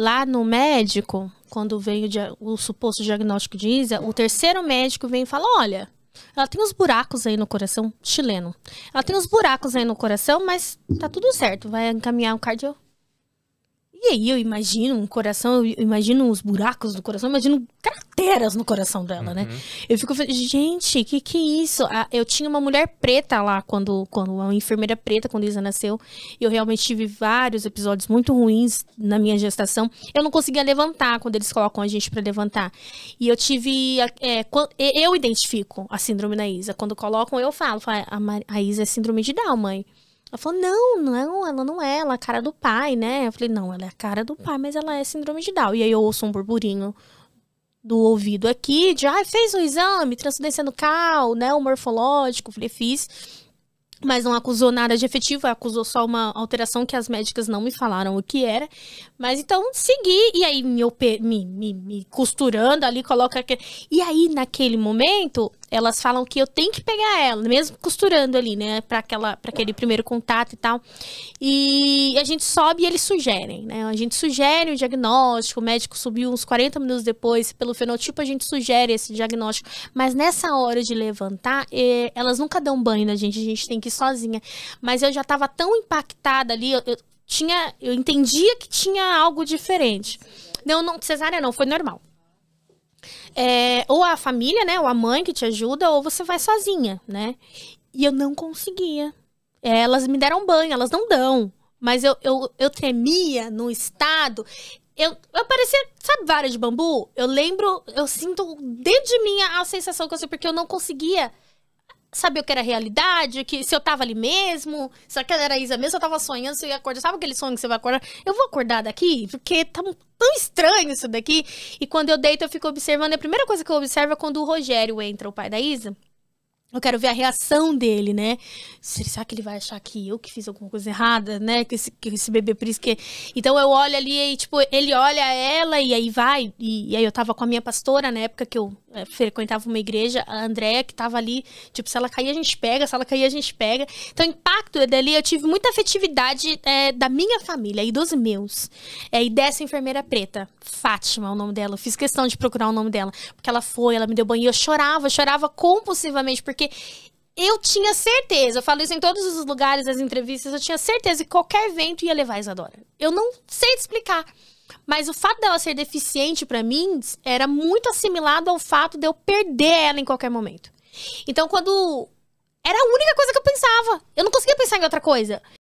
lá no médico, quando vem o, o suposto diagnóstico de Isa, o terceiro médico vem e fala: olha, ela tem uns buracos aí no coração, chileno. Ela tem uns buracos aí no coração, mas tá tudo certo, vai encaminhar um cardio, e aí eu imagino um coração, eu imagino os buracos do coração, eu imagino crateras no coração dela, né? uhum. né? Eu fico falando: gente, que que é isso? Ah, eu tinha uma mulher preta lá quando, quando uma enfermeira preta quando Isa nasceu. E eu realmente tive vários episódios muito ruins na minha gestação. Eu não conseguia levantar quando eles colocam a gente para levantar. E eu tive, é, eu identifico a síndrome da Isa. Quando colocam eu falo, ah, a, a Isa é síndrome de Down, mãe. Ela falou: não, não, ela não é, ela é a cara do pai, né? Eu falei: não, ela é a cara do pai, mas ela é síndrome de Down. E aí eu ouço um burburinho do ouvido aqui de: ah, fez o um exame, transcendência cal né? O morfológico. falei: fiz. Mas não acusou nada de efetivo, acusou só uma alteração que as médicas não me falaram o que era. Mas então segui, e aí me, me, me, me costurando ali, coloca. Aquele... E aí, naquele momento, elas falam que eu tenho que pegar ela, mesmo costurando ali, né, para aquela para aquele primeiro contato e tal. E a gente sobe e eles sugerem, né? A gente sugere o diagnóstico, o médico subiu uns 40 minutos depois, pelo fenotipo a gente sugere esse diagnóstico, mas nessa hora de levantar, eh, elas nunca dão banho na gente, a gente tem que ir sozinha. Mas eu já tava tão impactada ali, eu, eu tinha, eu entendia que tinha algo diferente. Não, não, cesárea não, foi normal é, ou a família, né? Ou a mãe que te ajuda, ou você vai sozinha, né? E eu não conseguia. É, elas me deram banho, elas não dão. Mas eu, eu, eu tremia no estado. Eu, eu parecia, sabe, vara de bambu? Eu lembro, eu sinto dentro de mim a sensação que eu sei, porque eu não conseguia saber o que era realidade, que se eu tava ali mesmo, se aquela era a Isa mesmo, eu tava sonhando, se eu ia acordar. Sabe aquele sonho que você vai acordar? Eu vou acordar daqui, porque tá tão estranho isso daqui. E quando eu deito, eu fico observando. E a primeira coisa que eu observo é quando o Rogério entra, o pai da Isa. Eu quero ver a reação dele, né? Será que ele vai achar que eu que fiz alguma coisa errada, né? Que esse, que esse bebê, por isso que. Então eu olho ali e, tipo, ele olha ela e aí vai. E, e aí eu tava com a minha pastora na época que eu é, frequentava uma igreja, a Andréia, que tava ali. Tipo, se ela cair, a gente pega, se ela cair, a gente pega. Então o impacto dali, eu tive muita afetividade é, da minha família e dos meus. É, e dessa enfermeira preta, Fátima, o nome dela. Eu fiz questão de procurar o nome dela. Porque ela foi, ela me deu banho. Eu chorava, chorava compulsivamente, porque porque eu tinha certeza, eu falo isso em todos os lugares, as entrevistas, eu tinha certeza que qualquer evento ia levar a Isadora. Eu não sei te explicar. Mas o fato dela ser deficiente para mim era muito assimilado ao fato de eu perder ela em qualquer momento. Então, quando. Era a única coisa que eu pensava. Eu não conseguia pensar em outra coisa.